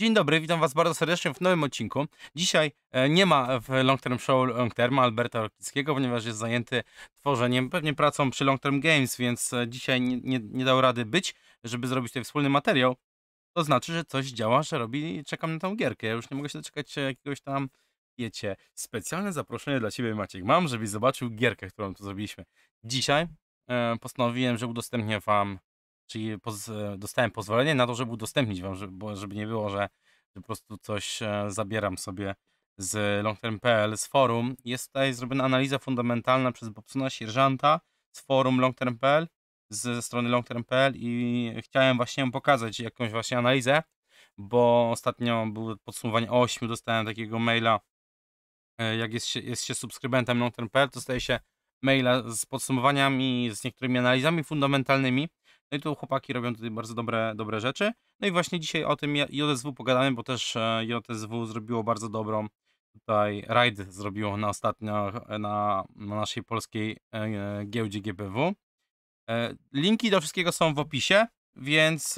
Dzień dobry, witam Was bardzo serdecznie w nowym odcinku. Dzisiaj e, nie ma w Long Term Show Long Terma Alberta Rokickiego, ponieważ jest zajęty tworzeniem, pewnie pracą przy Long Term Games, więc e, dzisiaj nie, nie, nie dał rady być, żeby zrobić tutaj wspólny materiał. To znaczy, że coś działa, że robi i czekam na tą gierkę. Ja już nie mogę się doczekać e, jakiegoś tam, wiecie, specjalne zaproszenie dla Ciebie Maciek mam, żebyś zobaczył gierkę, którą tu zrobiliśmy. Dzisiaj postanowiłem, że udostępnię Wam Czyli poz, dostałem pozwolenie na to, żeby udostępnić wam, żeby, żeby nie było, że, że po prostu coś e, zabieram sobie z longterm.pl, z forum. Jest tutaj zrobiona analiza fundamentalna przez Bobsona Sierżanta z forum longterm.pl, ze strony longterm.pl i chciałem właśnie pokazać jakąś właśnie analizę, bo ostatnio było podsumowanie 8, dostałem takiego maila, e, jak jest się, jest się subskrybentem longterm.pl, dostaje się maila z podsumowaniami, z niektórymi analizami fundamentalnymi no i tu chłopaki robią tutaj bardzo dobre, dobre rzeczy. No i właśnie dzisiaj o tym JSW pogadamy, bo też JSW e, zrobiło bardzo dobrą tutaj rajd zrobiło na ostatnio e, na, naszej polskiej e, giełdzie GPW. Linki do wszystkiego są w opisie, więc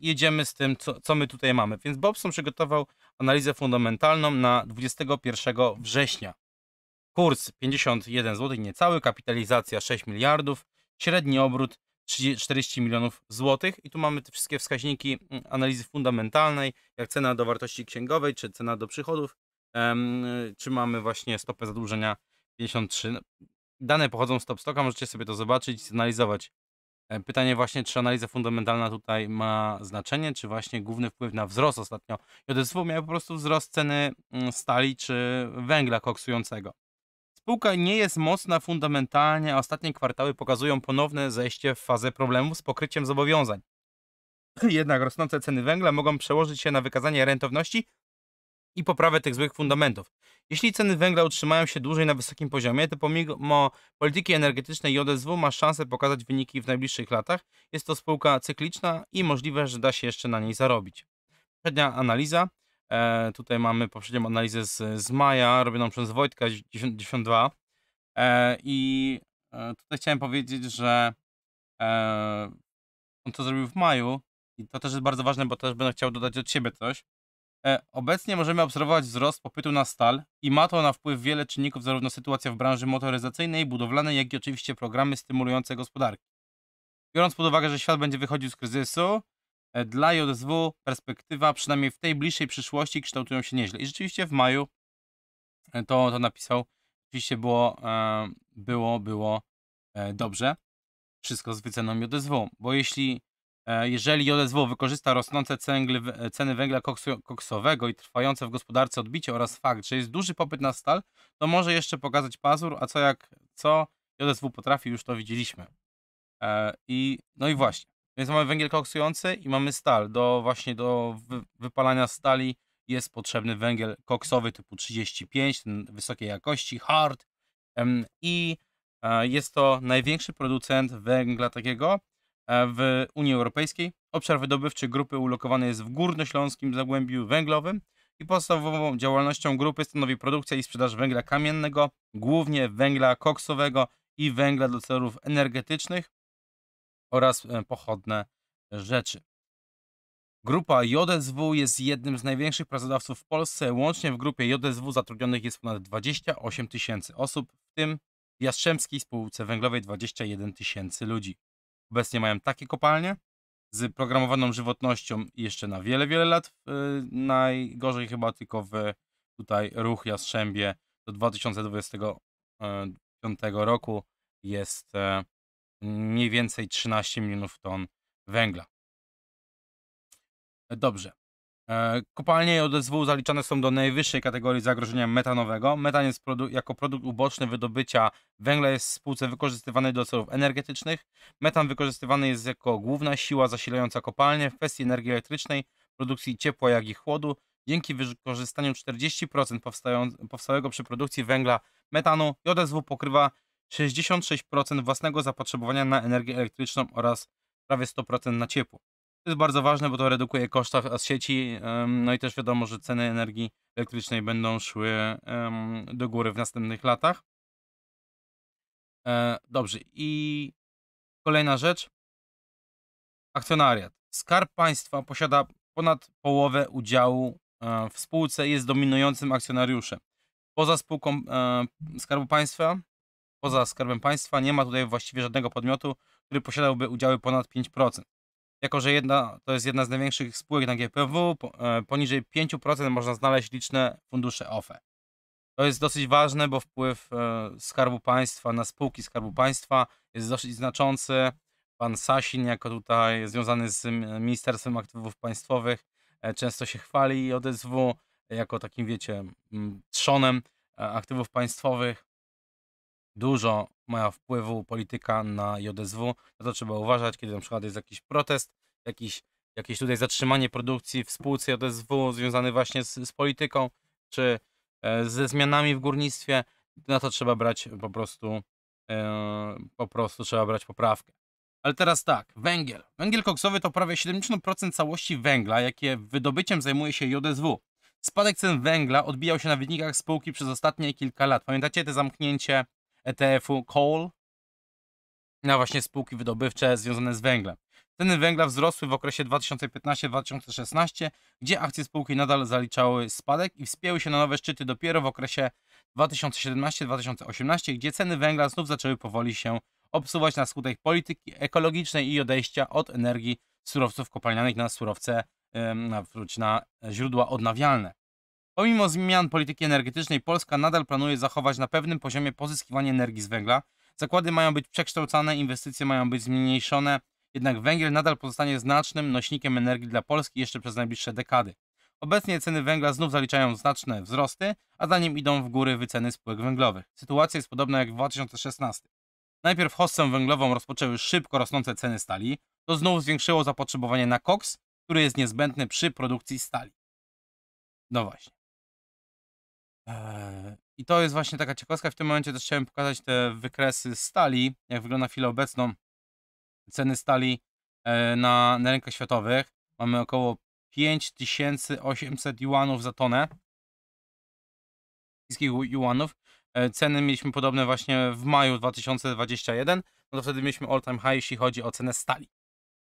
jedziemy z tym, co, co my tutaj mamy. Więc Bobson przygotował analizę fundamentalną na 21 września. Kurs 51 zł niecały, kapitalizacja 6 miliardów, średni obrót 40 milionów złotych. I tu mamy te wszystkie wskaźniki mm, analizy fundamentalnej, jak cena do wartości księgowej, czy cena do przychodów, czy mamy właśnie stopę zadłużenia 53. No, dane pochodzą z Topstoka, możecie sobie to zobaczyć, zanalizować. E, pytanie właśnie, czy analiza fundamentalna tutaj ma znaczenie, czy właśnie główny wpływ na wzrost ostatnio JSW miał po prostu wzrost ceny mm, stali czy węgla koksującego. Spółka nie jest mocna fundamentalnie, a ostatnie kwartały pokazują ponowne zejście w fazę problemów z pokryciem zobowiązań. Jednak rosnące ceny węgla mogą przełożyć się na wykazanie rentowności i poprawę tych złych fundamentów. Jeśli ceny węgla utrzymają się dłużej na wysokim poziomie, to pomimo polityki energetycznej JSW ma szansę pokazać wyniki w najbliższych latach. Jest to spółka cykliczna i możliwe, że da się jeszcze na niej zarobić. Przednia analiza. E, tutaj mamy poprzednią analizę z, z maja, robioną przez Wojtka 92. E, I e, tutaj chciałem powiedzieć, że e, on to zrobił w maju i to też jest bardzo ważne, bo też będę chciał dodać od siebie coś. E, obecnie możemy obserwować wzrost popytu na stal i ma to na wpływ wiele czynników, zarówno sytuacja w branży motoryzacyjnej, budowlanej, jak i oczywiście programy stymulujące gospodarki. Biorąc pod uwagę, że świat będzie wychodził z kryzysu, E, dla JSW perspektywa, przynajmniej w tej bliższej przyszłości, kształtują się nieźle. I rzeczywiście w maju e, to, to napisał. Rzeczywiście było, e, było, było dobrze. Wszystko z wyceną JSW, bo jeśli jeżeli JSW wykorzysta rosnące ceny węgla koksowego i trwające w gospodarce odbicie oraz fakt, że jest duży popyt na stal, to może jeszcze pokazać pazur, a co jak co JSW potrafi, już to widzieliśmy. I no i właśnie. Więc mamy węgiel koksujący i mamy stal. Do właśnie do wypalania stali jest potrzebny węgiel koksowy typu 35, wysokiej jakości, hard. I e, jest to największy producent węgla takiego e, w Unii Europejskiej. Obszar wydobywczy grupy ulokowany jest w górnośląskim zagłębiu węglowym i podstawową działalnością grupy stanowi produkcja i sprzedaż węgla kamiennego, głównie węgla koksowego i węgla do celów energetycznych oraz e, pochodne rzeczy. Grupa JSW jest jednym z największych pracodawców w Polsce. Łącznie w grupie JSW zatrudnionych jest ponad 28 tysięcy osób, w tym w Jastrzębskiej Spółce Węglowej 21 tysięcy ludzi. Obecnie mają takie kopalnie z programowaną żywotnością jeszcze na wiele, wiele lat. E, najgorzej chyba tylko w tutaj Ruch Jastrzębie do 2025 e, roku jest mniej więcej 13 milionów ton węgla. E, dobrze. E, kopalnie i ODSW zaliczane są do najwyższej kategorii zagrożenia metanowego. Metan jest produ jako produkt uboczny wydobycia węgla jest w spółce wykorzystywany do celów energetycznych. Metan wykorzystywany jest jako główna siła zasilająca kopalnie w kwestii energii elektrycznej, produkcji ciepła jak i chłodu. Dzięki wykorzystaniu 40% powstałego przy produkcji węgla metanu JSW pokrywa 66% własnego zapotrzebowania na energię elektryczną oraz prawie 100% na ciepło. To jest bardzo ważne, bo to redukuje koszta z sieci, no i też wiadomo, że ceny energii elektrycznej będą szły do góry w następnych latach. E, dobrze, i kolejna rzecz. Akcjonariat. Skarb Państwa posiada ponad połowę udziału e, w spółce, jest dominującym akcjonariuszem. Poza spółką e, Skarbu Państwa poza Skarbem Państwa nie ma tutaj właściwie żadnego podmiotu, który posiadałby udziały ponad 5%. Jako, że jedna, to jest jedna z największych spółek na GPW, e, poniżej 5% można znaleźć liczne fundusze OFE. To jest dosyć ważne, bo wpływ e, Skarbu Państwa na spółki Skarbu Państwa jest dosyć znaczący. Pan Sasin, jako tutaj związany z Ministerstwem Aktywów Państwowych, e, często się chwali ODSW jako takim, wiecie, trzonem aktywów państwowych dużo ma wpływu polityka na JSW, na to trzeba uważać, kiedy na przykład jest jakiś protest, jakiś, jakieś tutaj zatrzymanie produkcji w spółce JSW związane właśnie z, z polityką, czy e, ze zmianami w górnictwie, na to trzeba brać po prostu, e, po prostu trzeba brać poprawkę. Ale teraz tak, węgiel. Węgiel koksowy to prawie 70% całości węgla, jakie wydobyciem zajmuje się JSW. Spadek cen węgla odbijał się na wynikach spółki przez ostatnie kilka lat. Pamiętacie te zamknięcie ETF-u coal na właśnie spółki wydobywcze związane z węglem. Ceny węgla wzrosły w okresie 2015-2016, gdzie akcje spółki nadal zaliczały spadek i wspięły się na nowe szczyty dopiero w okresie 2017-2018, gdzie ceny węgla znów zaczęły powoli się obsuwać na skutek polityki ekologicznej i odejścia od energii surowców kopalnianych na surowce, na źródła odnawialne. Pomimo zmian polityki energetycznej Polska nadal planuje zachować na pewnym poziomie pozyskiwanie energii z węgla. Zakłady mają być przekształcane, inwestycje mają być zmniejszone, jednak węgiel nadal pozostanie znacznym nośnikiem energii dla Polski jeszcze przez najbliższe dekady. Obecnie ceny węgla znów zaliczają znaczne wzrosty, a za nim idą w górę wyceny spółek węglowych. Sytuacja jest podobna jak w 2016. Najpierw hossę węglową rozpoczęły szybko rosnące ceny stali, to znów zwiększyło zapotrzebowanie na koks, który jest niezbędny przy produkcji stali. No właśnie. E, I to jest właśnie taka ciekawostka. W tym momencie też chciałem pokazać te wykresy stali, jak wygląda na chwilę obecną ceny stali e, na, na rynkach światowych. Mamy około 5800 juanów za tonę. Chińskich juanów. E, ceny mieliśmy podobne właśnie w maju 2021. No to wtedy mieliśmy all time high, jeśli chodzi o cenę stali.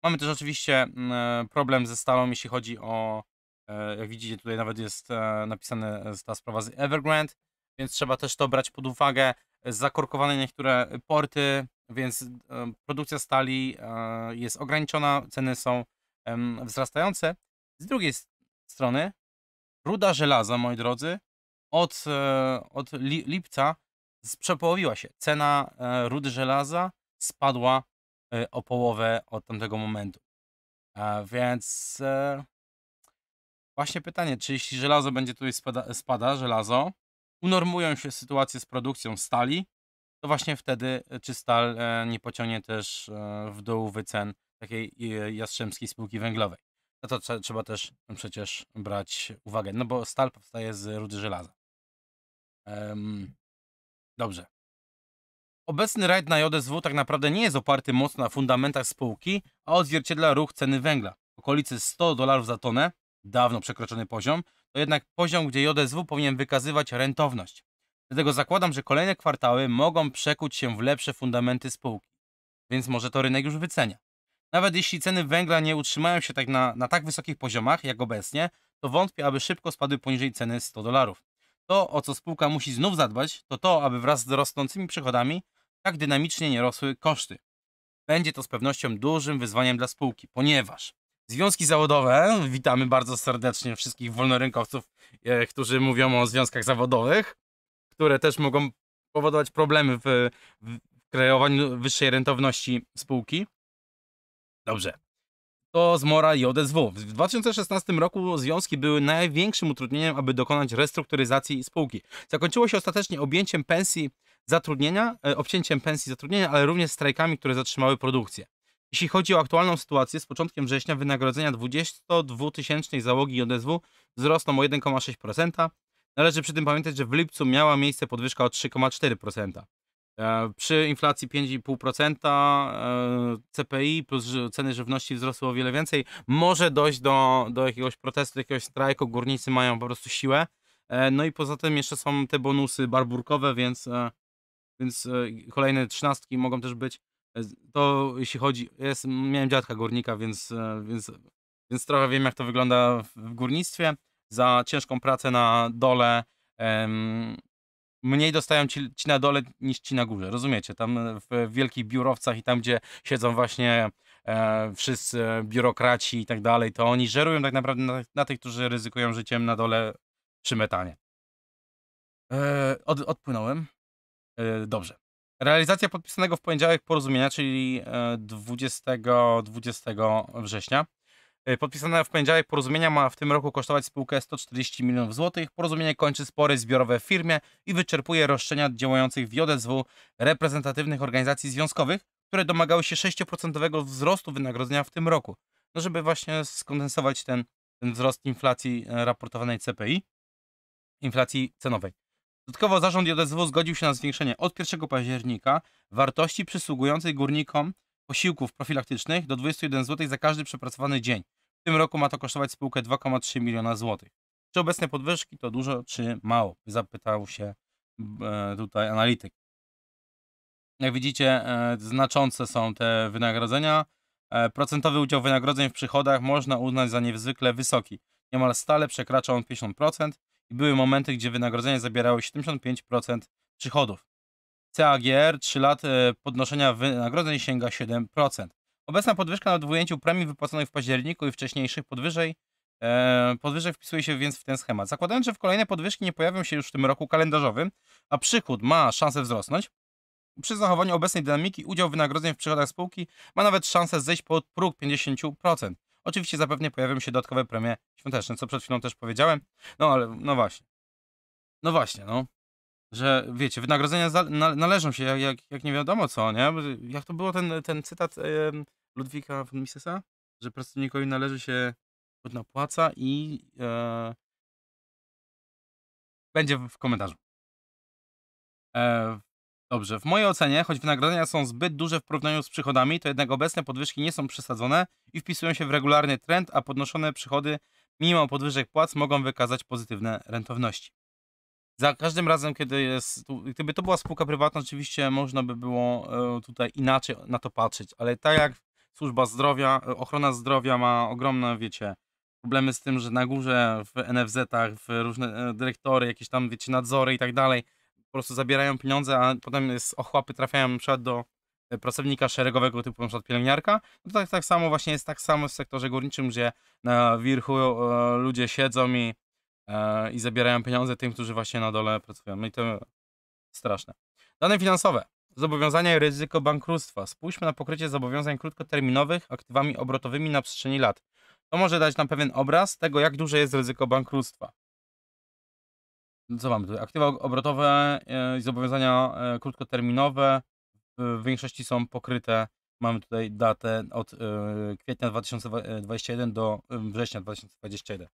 Mamy też oczywiście mm, problem ze stalą, jeśli chodzi o E, jak widzicie, tutaj nawet jest e, napisane e, ta sprawa z Evergrande, więc trzeba też to brać pod uwagę. Zakorkowane niektóre porty, więc produkcja stali jest ograniczona, ceny są wzrastające. Z drugiej strony, ruda żelaza, moi drodzy, od, od lipca przepołowiła się. Cena rudy żelaza spadła o połowę od tamtego momentu. Więc Właśnie pytanie, czy jeśli żelazo będzie tutaj spada, spada żelazo, unormują się sytuacje z produkcją stali, to właśnie wtedy e, czy stal e, nie pociągnie też e, w dół wycen takiej jastrzębskiej spółki węglowej. No to trzeba też przecież brać uwagę, no bo stal powstaje z rudy żelaza. dobrze. Obecny rajd na JSW tak naprawdę nie jest oparty mocno na fundamentach spółki, a odzwierciedla ruch ceny węgla. W okolicy 100 dolarów za tonę dawno przekroczony poziom, to jednak poziom, gdzie JSW powinien wykazywać rentowność. Dlatego zakładam, że kolejne kwartały mogą przekuć się w lepsze fundamenty spółki, więc może to rynek już wycenia. Nawet jeśli ceny węgla nie utrzymają się tak na, na tak wysokich poziomach jak obecnie, to wątpię, aby szybko spadły poniżej ceny 100 dolarów. To, o co spółka musi znów zadbać, to to, aby wraz z rosnącymi przychodami tak dynamicznie nie rosły koszty. Będzie to z pewnością dużym wyzwaniem dla spółki, ponieważ Związki zawodowe, witamy bardzo serdecznie wszystkich wolnorynkowców, e, którzy mówią o związkach zawodowych, które też mogą powodować problemy w, w kreowaniu wyższej rentowności spółki. Dobrze. To zmora JSW. W 2016 roku związki były największym utrudnieniem, aby dokonać restrukturyzacji spółki. Zakończyło się ostatecznie objęciem pensji zatrudnienia, e, obcięciem pensji zatrudnienia, ale również strajkami, które zatrzymały produkcję. Jeśli chodzi o aktualną sytuację, z początkiem września wynagrodzenia 22-tysięcznej załogi JSW wzrosną o 1,6%. Należy przy tym pamiętać, że w lipcu miała miejsce podwyżka o 3,4%. E, przy inflacji 5,5% e, CPI plus ceny żywności wzrosły o wiele więcej. Może dojść do, do jakiegoś protestu, jakiegoś strajku. Górnicy mają po prostu siłę. E, no i poza tym jeszcze są te bonusy barburkowe, więc, więc kolejne trzynastki mogą też być. To jeśli chodzi, jest, miałem dziadka górnika, więc, e, więc, więc trochę wiem, jak to wygląda w górnictwie. Za ciężką pracę na dole em, mniej dostają ci, ci, na dole niż ci na górze, rozumiecie? Tam w, wielkich biurowcach i tam, gdzie siedzą właśnie e, wszyscy biurokraci i tak dalej, to oni żerują tak naprawdę na, na tych, którzy ryzykują życiem na dole przy metanie. E, od, odpłynąłem. E, dobrze. Realizacja podpisanego w poniedziałek porozumienia, czyli 20, e, 20 września. E, podpisane w poniedziałek porozumienia ma w tym roku kosztować spółkę 140 milionów złotych. Porozumienie kończy spory zbiorowe w firmie i wyczerpuje roszczenia działających w JSW reprezentatywnych organizacji związkowych, które domagały się 6% wzrostu wynagrodzenia w tym roku. No, żeby właśnie skondensować ten, ten wzrost inflacji e, raportowanej CPI, inflacji cenowej. Dodatkowo zarząd JSW zgodził się na zwiększenie od 1 października wartości przysługującej górnikom posiłków profilaktycznych do 21 zł za każdy przepracowany dzień. W tym roku ma to kosztować spółkę 2,3 miliona złotych. Czy obecne podwyżki to dużo czy mało? Zapytał się e, tutaj analityk. Jak widzicie, e, znaczące są te wynagrodzenia. E, procentowy udział wynagrodzeń w przychodach można uznać za niezwykle wysoki. Niemal stale przekracza on 50% i były momenty, gdzie wynagrodzenia zabierały 75% przychodów. CAGR 3 lat e, podnoszenia wynagrodzeń sięga 7%. Obecna podwyżka na dwójęciu premii wypłaconych w październiku i wcześniejszych podwyżej, e, podwyżek wpisuje się więc w ten schemat. Zakładając, że w kolejne podwyżki nie pojawią się już w tym roku kalendarzowym, a przychód ma szansę wzrosnąć, przy zachowaniu obecnej dynamiki udział wynagrodzeń w przychodach spółki ma nawet szansę zejść pod próg 50%. Oczywiście zapewne pojawią się dodatkowe premie świąteczne, co przed chwilą też powiedziałem. No ale, no właśnie. No właśnie, no. Że wiecie, wynagrodzenia należą się jak, jak, jak, nie wiadomo co, nie? Jak to było ten, ten cytat e, Ludwika von Misesa? Że pracownikowi należy się godna płaca i e, będzie w komentarzu. E, Dobrze, w mojej ocenie, choć wynagrodzenia są zbyt duże w porównaniu z przychodami, to jednak obecne podwyżki nie są przesadzone i wpisują się w regularny trend, a podnoszone przychody mimo podwyżek płac mogą wykazać pozytywne rentowności. Za każdym razem, kiedy jest, gdyby to była spółka prywatna, oczywiście można by było e, tutaj inaczej na to patrzeć, ale tak jak służba zdrowia, e, ochrona zdrowia ma ogromne, wiecie, problemy z tym, że na górze w NFZ-ach, w różne e, dyrektory, jakieś tam, wiecie, nadzory i tak dalej, prostu zabierają pieniądze, a potem z ochłapy trafiają na przykład do e, pracownika szeregowego typu na przykład pielęgniarka, no tak, tak samo właśnie jest tak samo w sektorze górniczym, gdzie na wirchu e, ludzie siedzą i, e, i zabierają pieniądze tym, którzy właśnie na dole pracują. No i to straszne. Dane finansowe. Zobowiązania i ryzyko bankructwa. Spójrzmy na pokrycie zobowiązań krótkoterminowych aktywami obrotowymi na przestrzeni lat. To może dać nam pewien obraz tego, jak duże jest ryzyko bankructwa. No co mamy tu? Aktywa obrotowe e, i zobowiązania e, krótkoterminowe w większości są pokryte. Mamy tutaj datę od e, kwietnia 2021 do września 2021.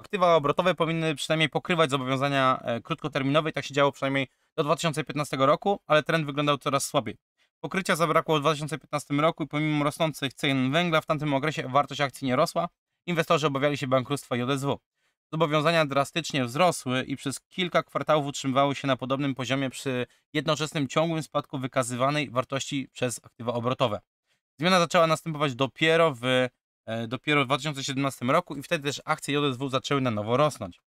Aktywa obrotowe powinny przynajmniej pokrywać zobowiązania krótkoterminowe i tak się działo przynajmniej do 2015 roku, ale trend wyglądał coraz słabiej. Pokrycia zabrakło w 2015 roku i pomimo rosnących cen węgla w tamtym okresie wartość akcji nie rosła. Inwestorzy obawiali się bankructwa JSW. Zobowiązania drastycznie wzrosły i przez kilka kwartałów utrzymywały się na podobnym poziomie przy jednoczesnym ciągłym spadku wykazywanej wartości przez aktywa obrotowe. Zmiana zaczęła następować dopiero w, e, dopiero w 2017 roku i wtedy też akcje JSW zaczęły na nowo rosnąć.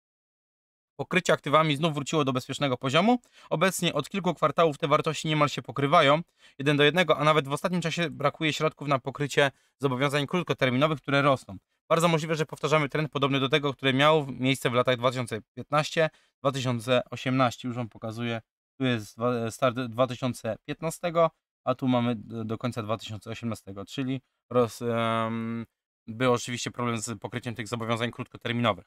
Pokrycie aktywami znów wróciło do bezpiecznego poziomu. Obecnie od kilku kwartałów te wartości niemal się pokrywają, jeden do jednego, a nawet w ostatnim czasie brakuje środków na pokrycie zobowiązań krótkoterminowych, które rosną. Bardzo możliwe, że powtarzamy trend podobny do tego, który miał miejsce w latach 2015-2018. Już Wam pokazuję, tu jest e, start 2015, a tu mamy do końca 2018, czyli roz, um, był oczywiście problem z pokryciem tych zobowiązań krótkoterminowych.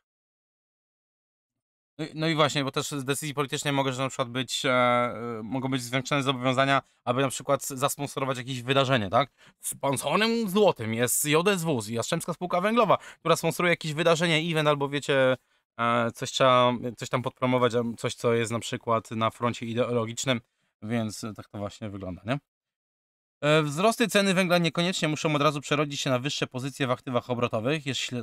No, no i właśnie, bo też z decyzji politycznej mogą na przykład być, e, e, mogą być zwiększone zobowiązania, aby na przykład zasponsorować jakieś wydarzenie, tak? Sponsorem złotym jest JSW, Jastrzębska Spółka Węglowa, która sponsoruje jakieś wydarzenie, event albo wiecie, e, coś, trzeba, coś tam podpromować, coś co jest na przykład na froncie ideologicznym, więc tak to właśnie wygląda, nie? E, wzrosty ceny węgla niekoniecznie muszą od razu przerodzić się na wyższe pozycje w aktywach obrotowych.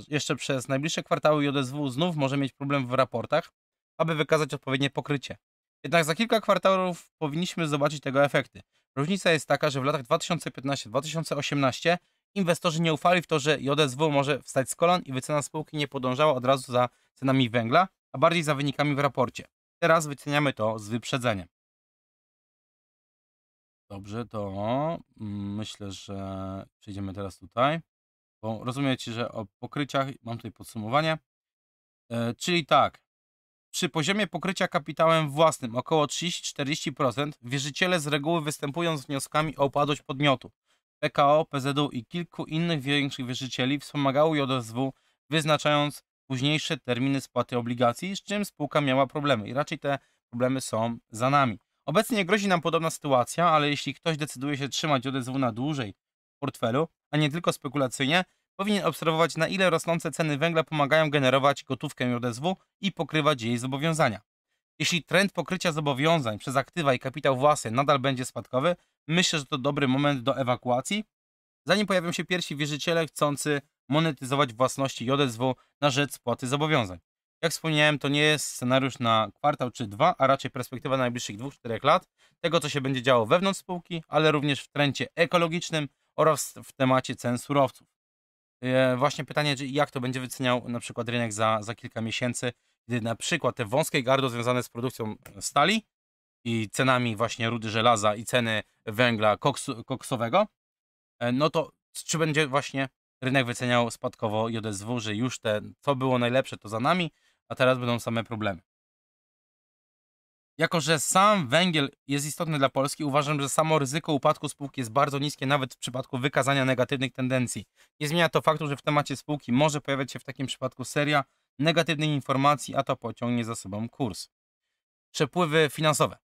Jeszcze przez najbliższe kwartały JSW znów może mieć problem w raportach, aby wykazać odpowiednie pokrycie. Jednak za kilka kwartałów powinniśmy zobaczyć tego efekty. Różnica jest taka, że w latach 2015-2018 inwestorzy nie ufali w to, że JSW może wstać z kolan i wycena spółki nie podążała od razu za cenami węgla, a bardziej za wynikami w raporcie. Teraz wyceniamy to z wyprzedzeniem. Dobrze, to myślę, że przejdziemy teraz tutaj. Bo rozumiecie, że o pokryciach mam tutaj podsumowanie. E, czyli tak, przy poziomie pokrycia kapitałem własnym około 30-40% wierzyciele z reguły występują z wnioskami o upadłość podmiotu. PKO, PZU i kilku innych większych wierzycieli wspomagało JSW wyznaczając późniejsze terminy spłaty obligacji, z czym spółka miała problemy i raczej te problemy są za nami. Obecnie grozi nam podobna sytuacja, ale jeśli ktoś decyduje się trzymać JSW na dłużej w portfelu, a nie tylko spekulacyjnie, powinien obserwować, na ile rosnące ceny węgla pomagają generować gotówkę JSW i pokrywać jej zobowiązania. Jeśli trend pokrycia zobowiązań przez aktywa i kapitał własny nadal będzie spadkowy, myślę, że to dobry moment do ewakuacji, zanim pojawią się pierwsi wierzyciele chcący monetyzować własności JSW na rzecz spłaty zobowiązań. Jak wspomniałem, to nie jest scenariusz na kwartał czy dwa, a raczej perspektywa najbliższych dwóch, czterech lat, tego co się będzie działo wewnątrz spółki, ale również w trendzie ekologicznym oraz w temacie cen surowców. E, właśnie pytanie, jak to będzie wyceniał na przykład rynek za, za kilka miesięcy, gdy na przykład te wąskie gardło związane z produkcją e, stali i cenami właśnie rudy żelaza i ceny węgla koksu, koksowego, e, no to czy będzie właśnie rynek wyceniał spadkowo JSW, że już te, co było najlepsze, to za nami, a teraz będą same problemy. Jako, że sam węgiel jest istotny dla Polski, uważam, że samo ryzyko upadku spółki jest bardzo niskie, nawet w przypadku wykazania negatywnych tendencji. Nie zmienia to faktu, że w temacie spółki może pojawiać się w takim przypadku seria negatywnych informacji, a to pociągnie za sobą kurs. Przepływy finansowe.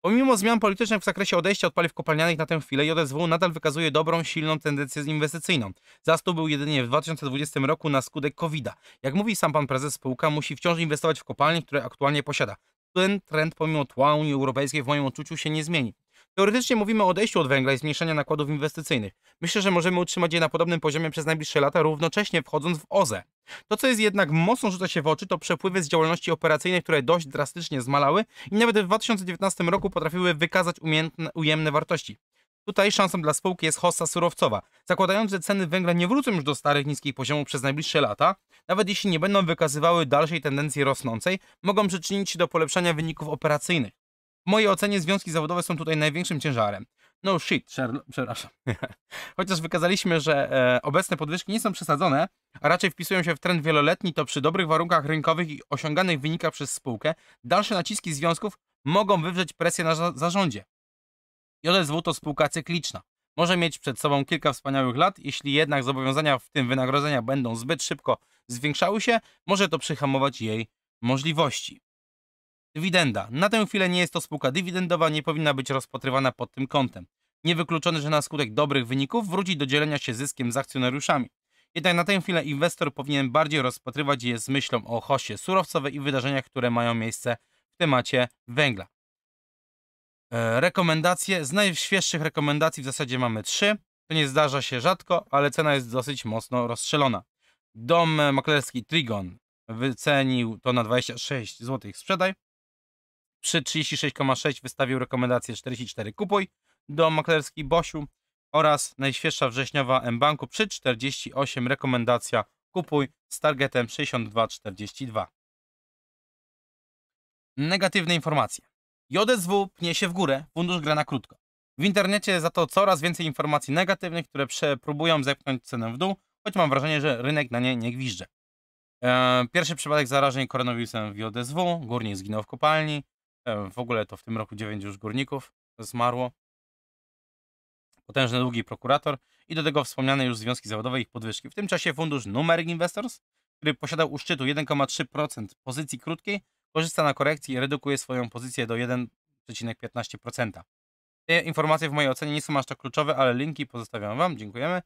Pomimo zmian politycznych w zakresie odejścia od paliw kopalnianych na tę chwilę, JSW nadal wykazuje dobrą, silną tendencję inwestycyjną. Zastół był jedynie w 2020 roku na skutek COVID-a. Jak mówi sam pan prezes, spółka musi wciąż inwestować w kopalnie, które aktualnie posiada ten trend pomimo tła Unii Europejskiej w moim odczuciu się nie zmieni. Teoretycznie mówimy o odejściu od węgla i zmniejszeniu nakładów inwestycyjnych. Myślę, że możemy utrzymać je na podobnym poziomie przez najbliższe lata, równocześnie wchodząc w OZE. To, co jest jednak mocno rzuca się w oczy, to przepływy z działalności operacyjnej, które dość drastycznie zmalały i nawet w 2019 roku potrafiły wykazać ujemne wartości. Tutaj szansą dla spółki jest hossa surowcowa. Zakładając, że ceny węgla nie wrócą już do starych niskich poziomów przez najbliższe lata, nawet jeśli nie będą wykazywały dalszej tendencji rosnącej, mogą przyczynić się do polepszania wyników operacyjnych. W mojej ocenie związki zawodowe są tutaj największym ciężarem. No shit, przepraszam. Chociaż wykazaliśmy, że e, obecne podwyżki nie są przesadzone, a raczej wpisują się w trend wieloletni, to przy dobrych warunkach rynkowych i osiąganych wynikach przez spółkę dalsze naciski związków mogą wywrzeć presję na za zarządzie. JSW to spółka cykliczna. Może mieć przed sobą kilka wspaniałych lat, jeśli jednak zobowiązania, w tym wynagrodzenia, będą zbyt szybko zwiększały się, może to przyhamować jej możliwości. Dywidenda. Na tę chwilę nie jest to spółka dywidendowa, nie powinna być rozpatrywana pod tym kątem. Niewykluczone, że na skutek dobrych wyników wróci do dzielenia się zyskiem z akcjonariuszami. Jednak na tę chwilę inwestor powinien bardziej rozpatrywać je z myślą o hoście surowcowej i wydarzeniach, które mają miejsce w temacie węgla. E, rekomendacje. Z najświeższych rekomendacji w zasadzie mamy trzy. To nie zdarza się rzadko, ale cena jest dosyć mocno rozstrzelona. Dom maklerski Trigon wycenił to na 26 zł sprzedaj. Przy 36,6 wystawił rekomendację 44 kupuj. Dom maklerski Bosiu oraz najświeższa wrześniowa M-Banku przy 48 rekomendacja kupuj z targetem 62,42. Negatywne informacje. JSW pnie się w górę, fundusz gra na krótko. W internecie za to coraz więcej informacji negatywnych, które próbują zepchnąć cenę w dół, choć mam wrażenie, że rynek na nie nie gwizdże. E, pierwszy przypadek zarażeń koronawirusem w JSW, górnik zginął w kopalni, e, w ogóle to w tym roku 9 już górników zmarło. Potężny długi prokurator i do tego wspomniane już związki zawodowe i ich podwyżki. W tym czasie fundusz Numer Investors, który posiadał u szczytu 1,3% pozycji krótkiej, korzysta na korekcji i redukuje swoją pozycję do 1,15%. Te informacje w mojej ocenie nie są aż tak kluczowe, ale linki pozostawiam Wam. Dziękujemy.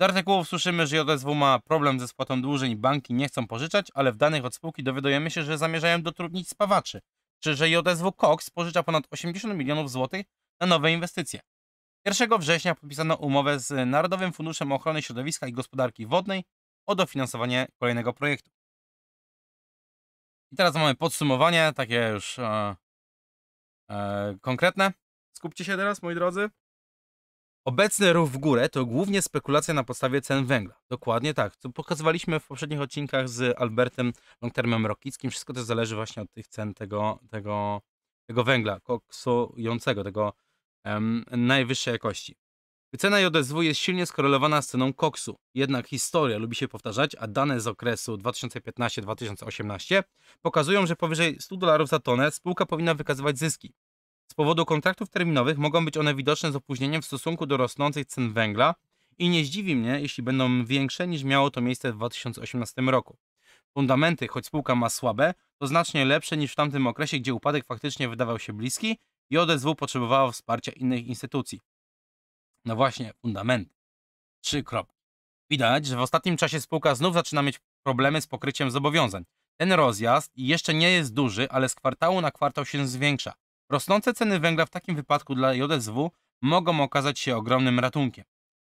Z artykułów słyszymy, że JSW ma problem ze spłatą dłużeń, banki nie chcą pożyczać, ale w danych od spółki dowiadujemy się, że zamierzają dotrudnić spawaczy, czy że JSW Cox pożycza ponad 80 milionów złotych na nowe inwestycje. 1 września podpisano umowę z Narodowym Funduszem Ochrony Środowiska i Gospodarki Wodnej o dofinansowanie kolejnego projektu. I teraz mamy podsumowanie, takie już e, e, konkretne. Skupcie się teraz, moi drodzy. Obecny ruch w górę to głównie spekulacja na podstawie cen węgla. Dokładnie tak. Co pokazywaliśmy w poprzednich odcinkach z Albertem Longtermem Rokickim. Wszystko to zależy właśnie od tych cen tego, tego, tego węgla koksującego, tego em, najwyższej jakości. Wycena JSW jest silnie skorelowana z ceną koksu, jednak historia lubi się powtarzać, a dane z okresu 2015-2018 pokazują, że powyżej 100 dolarów za tonę spółka powinna wykazywać zyski. Z powodu kontraktów terminowych mogą być one widoczne z opóźnieniem w stosunku do rosnących cen węgla i nie zdziwi mnie, jeśli będą większe niż miało to miejsce w 2018 roku. Fundamenty, choć spółka ma słabe, to znacznie lepsze niż w tamtym okresie, gdzie upadek faktycznie wydawał się bliski i ODSW potrzebowała wsparcia innych instytucji. No właśnie, fundament. Trzy kropki. Widać, że w ostatnim czasie spółka znów zaczyna mieć problemy z pokryciem zobowiązań. Ten rozjazd jeszcze nie jest duży, ale z kwartału na kwartał się zwiększa. Rosnące ceny węgla w takim wypadku dla JSW mogą okazać się ogromnym ratunkiem.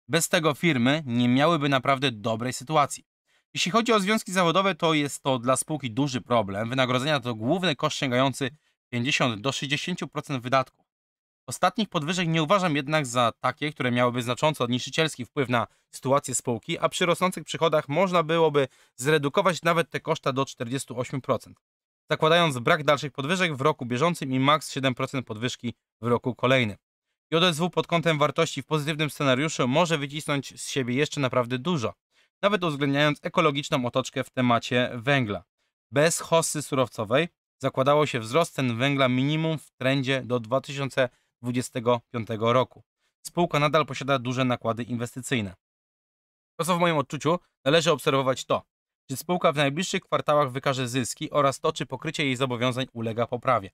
Bez tego firmy nie miałyby naprawdę dobrej sytuacji. Jeśli chodzi o związki zawodowe, to jest to dla spółki duży problem. Wynagrodzenia to główny koszt sięgający 50 do 60% wydatków. Ostatnich podwyżek nie uważam jednak za takie, które miałyby znacząco odniszczycielski wpływ na sytuację spółki, a przy rosnących przychodach można byłoby zredukować nawet te koszta do 48%, zakładając brak dalszych podwyżek w roku bieżącym i maks 7% podwyżki w roku kolejnym. JSW pod kątem wartości w pozytywnym scenariuszu może wycisnąć z siebie jeszcze naprawdę dużo, nawet uwzględniając ekologiczną otoczkę w temacie węgla. Bez hossy surowcowej zakładało się wzrost cen węgla minimum w trendzie do 2020 2025 roku. Spółka nadal posiada duże nakłady inwestycyjne. To, co w moim odczuciu należy obserwować to, czy spółka w najbliższych kwartałach wykaże zyski oraz to, czy pokrycie jej zobowiązań ulega poprawie.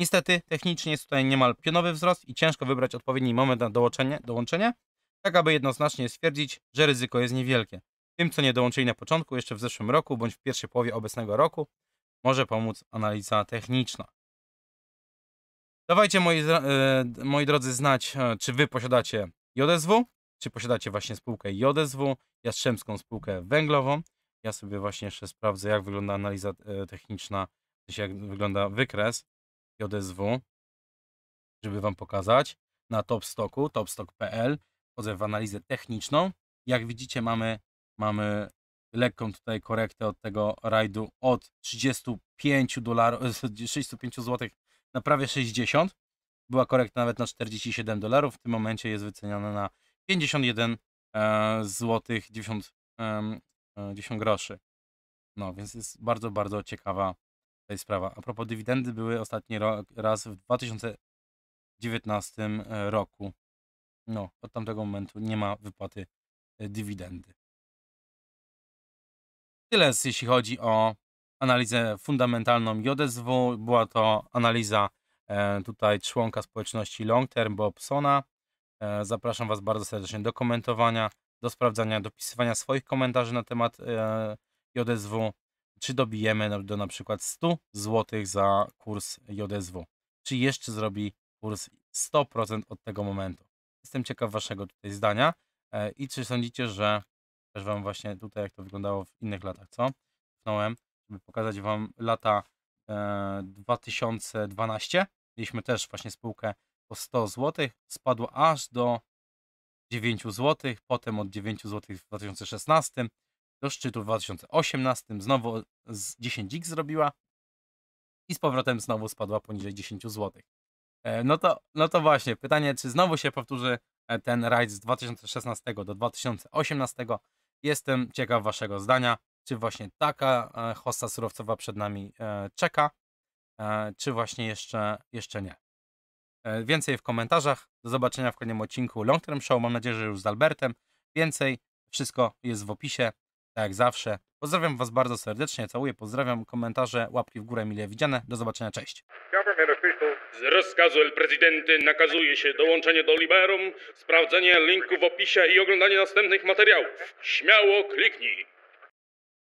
Niestety, technicznie jest tutaj niemal pionowy wzrost i ciężko wybrać odpowiedni moment na dołączenie, dołączenie, tak aby jednoznacznie stwierdzić, że ryzyko jest niewielkie. Tym, co nie dołączyli na początku, jeszcze w zeszłym roku bądź w pierwszej połowie obecnego roku, może pomóc analiza techniczna. Dawajcie, moi, e, moi drodzy, znać, e, czy wy posiadacie JSW, czy posiadacie właśnie spółkę JSW, Jastrzębską Spółkę Węglową. Ja sobie właśnie jeszcze sprawdzę, jak wygląda analiza e, techniczna, jak wygląda wykres JSW, żeby wam pokazać. Na Topstoku, topstock.pl, wchodzę w analizę techniczną. Jak widzicie, mamy, mamy lekką tutaj korektę od tego rajdu od 35 dolarów, 35 złotych na prawie 60. Była korekta nawet na 47 dolarów. W tym momencie jest wyceniona na 51 e, złotych 10, e, groszy. No, więc jest bardzo, bardzo ciekawa tutaj sprawa. A propos dywidendy, były ostatni rok, raz w 2019 e, roku. No, od tamtego momentu nie ma wypłaty e, dywidendy. Tyle, jeśli chodzi o analizę fundamentalną JSW. Była to analiza e, tutaj członka społeczności Long Term Bobsona. E, zapraszam Was bardzo serdecznie do komentowania, do sprawdzania, dopisywania swoich komentarzy na temat e, JSW. Czy dobijemy do na przykład 100 zł za kurs JSW? Czy jeszcze zrobi kurs 100% od tego momentu? Jestem ciekaw Waszego tutaj zdania i czy sądzicie, że też Wam właśnie tutaj, jak to wyglądało w innych latach, co? Tchnąłem żeby pokazać Wam lata 2012. E, Mieliśmy też właśnie spółkę po 100 zł, spadła aż do 9 zł, potem od 9 zł w 2016 do szczytu w 2018, znowu z 10x zrobiła i z powrotem znowu spadła poniżej 10 zł. E, no to, no to właśnie, pytanie, czy znowu się powtórzy e, ten rajd z 2016 do 2018? Jestem ciekaw Waszego zdania czy właśnie taka e, hosta surowcowa przed nami e, czeka, e, czy właśnie jeszcze, jeszcze nie. Więcej w komentarzach. Do zobaczenia w kolejnym odcinku Long Term Show. Mam nadzieję, że już z Albertem. Więcej, wszystko jest w opisie, tak jak zawsze. Pozdrawiam Was bardzo serdecznie, całuję, pozdrawiam. Komentarze, łapki w górę, mile widziane. Do zobaczenia, cześć. Z rozkazu El Prezydenty nakazuje się dołączenie do Liberum, sprawdzenie linku w opisie i oglądanie następnych materiałów. Śmiało kliknij!